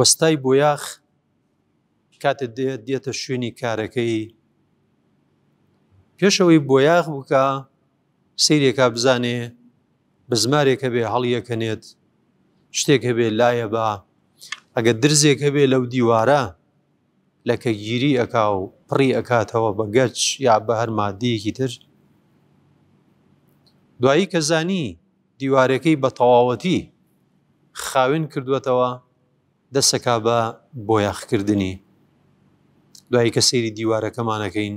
وەستای بۆیاخ کاتت دێتە شوێنی کارەکەی پێشەوەی بۆیاغ بکە سیرێکا بزانێ بە زمارێکە بێ هەڵیەکەنێت شتێکە بێ لایە بە ئەگە درزێکە بێ لەو دیوارە لەکە گیری ئەکا و پڕی ئەکاتەوە بە گەچ یا بە هەر مادیەکی تر دوایی کە زانی دیوارەکەی بە تەواوەتی خاوێن کردوێتەوە دەسەکا بە بۆ یاخکردنی دوایی کە سەیری دیوارەکەمانەکەین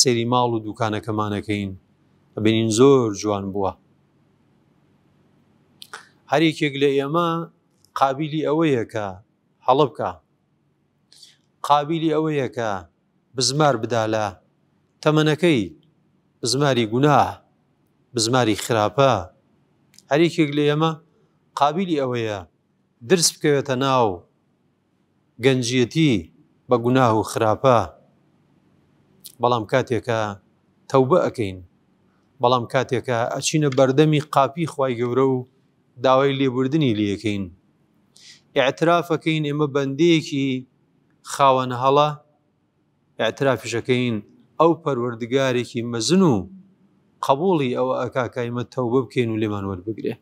سەیری ماڵ و دوکانەکەمانەکەین بینین زۆر جوان بووە هەرێکێک لە ئێمە قابلی ئەوەیە کە هەڵە بکە قابلی ئەوەیە کە بزمار بدا لە تەمەنەکەی بزماری گوناه بزماری خراپە هەرێکێک لە ئێمە قابلی ئەوەیە درس بکەوێتە ناو گەنجەتی بە گوناه و خراپە بەڵام کاتێکە تەوبە ئەەکەین بەڵام کاتێکە ئەچینە بەردەمی قاپی خی گەورە و داوای لێبوردنی لیەکەین ئاعترافەکەین ئێمە بەندەیەکی خاوەن هەڵە ئاعترافیشەکەین ئەو پەروەردگارێکی مەزن و قبولی ئەوە ئەکاکایمە تەوبە بکەین و لێمان وەربگرێ.